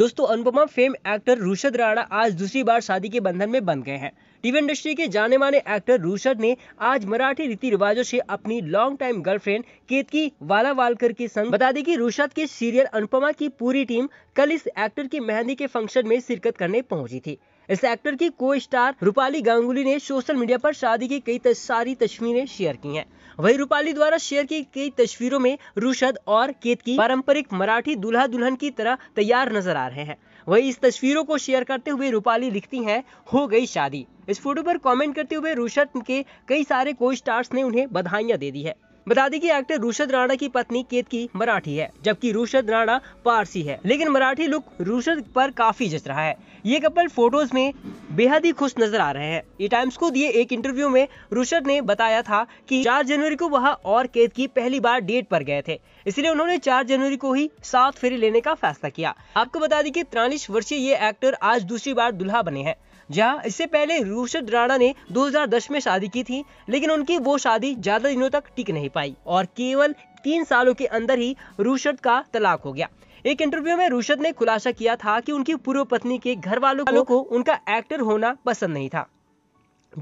दोस्तों Anupamaa fame actor Rushad Rana आज दूसरी बार शादी के बंधन में बंध गए हैं टीवी इंडस्ट्री के जाने माने एक्टर रुशद ने आज मराठी रीति रिवाजों से अपनी लॉन्ग टाइम गर्लफ्रेंड केतकी वाला वालकर के संग बता दें कि रुशद के सीरियल अनुपमा की पूरी टीम कल इस एक्टर की मेहंदी के फंक्शन में शिरकत करने पहुंची थी इस एक्टर की को स्टार रूपाली गांगुली ने सोशल मीडिया पर शादी की कई सारी तस्वीरें शेयर की हैं। वहीं रूपाली द्वारा शेयर की कई तस्वीरों में रुशद और केतकी पारंपरिक मराठी दुल्हा दुल्हन की तरह तैयार नजर आ रहे हैं वहीं इस तस्वीरों को शेयर करते हुए रूपाली लिखती हैं हो गई शादी इस फोटो पर कमेंट करते हुए रुशद के कई सारे को स्टार्स ने उन्हें बधाइयां दे दी है बता दें कि एक्टर रुशद राणा की पत्नी केतकी मराठी है जबकि रुशद राणा पारसी है लेकिन मराठी लुक रुशद पर काफी जच रहा है ये कपल फोटोज में बेहद ही खुश नजर आ रहे हैं ई टाइम्स को दिए एक इंटरव्यू में रुशद ने बताया था कि 4 जनवरी को वह और केतकी पहली बार डेट पर गए थे इसलिए उन्होंने 4 जनवरी को ही साथ फेरी लेने का फैसला किया आपको बता दें कि तिरालीस वर्षीय ये एक्टर आज दूसरी बार दुल्हा बने हैं जहाँ इससे पहले रुशद राणा ने 2010 में शादी की थी लेकिन उनकी वो शादी ज्यादा दिनों तक टिक नहीं पाई और केवल तीन सालों के अंदर ही रूशद का तलाक हो गया एक इंटरव्यू में रूशद ने खुलासा किया था कि उनकी पूर्व पत्नी के घर वालों को उनका एक्टर होना पसंद नहीं था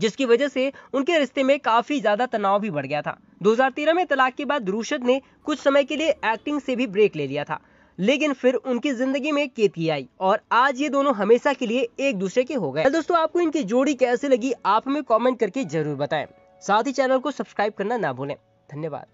जिसकी वजह से उनके रिश्ते में काफी ज्यादा तनाव भी बढ़ गया था 2013 में तलाक के बाद रूशद ने कुछ समय के लिए एक्टिंग से भी ब्रेक ले लिया था लेकिन फिर उनकी जिंदगी में केती आई और आज ये दोनों हमेशा के लिए एक दूसरे के हो गए दोस्तों आपको इनकी जोड़ी कैसे लगी आप हमें कॉमेंट करके जरूर बताएं साथ ही चैनल को सब्सक्राइब करना ना भूलें धन्यवाद